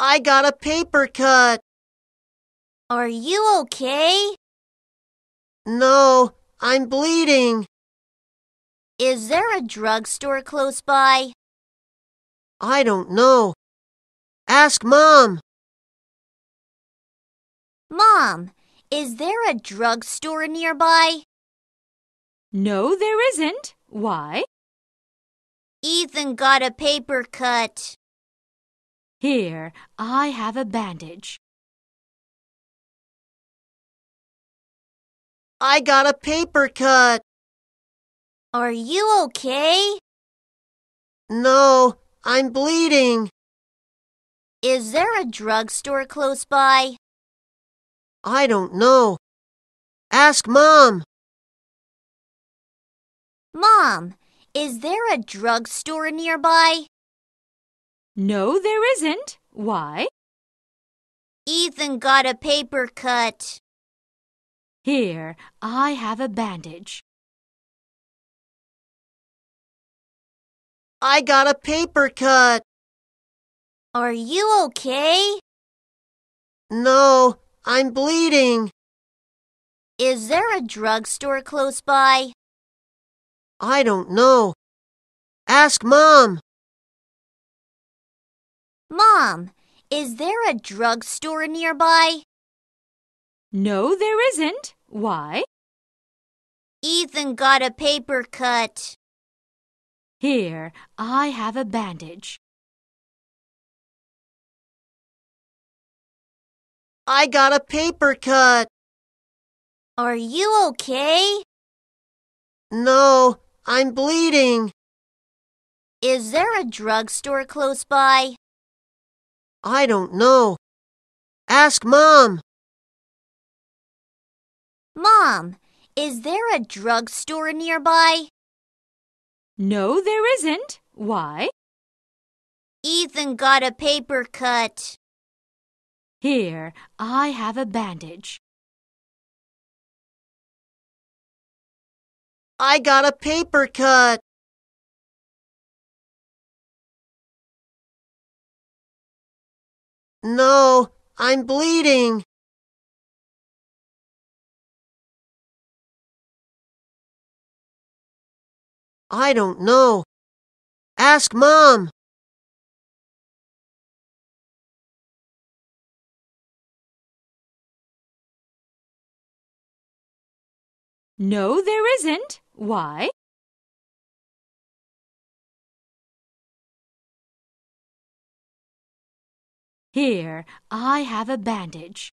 I got a paper cut. Are you okay? No, I'm bleeding. Is there a drugstore close by? I don't know. Ask Mom. Mom, is there a drugstore nearby? No, there isn't. Why? Ethan got a paper cut. Here, I have a bandage. I got a paper cut. Are you okay? No, I'm bleeding. Is there a drugstore close by? I don't know. Ask Mom. Mom, is there a drugstore nearby? No, there isn't. Why? Ethan got a paper cut. Here, I have a bandage. I got a paper cut. Are you okay? No, I'm bleeding. Is there a drugstore close by? I don't know. Ask Mom. Mom, is there a drugstore nearby? No, there isn't. Why? Ethan got a paper cut. Here, I have a bandage. I got a paper cut. Are you okay? No, I'm bleeding. Is there a drugstore close by? I don't know. Ask Mom. Mom, is there a drugstore nearby? No, there isn't. Why? Ethan got a paper cut. Here, I have a bandage. I got a paper cut. No, I'm bleeding. I don't know. Ask Mom. No, there isn't. Why? Here, I have a bandage.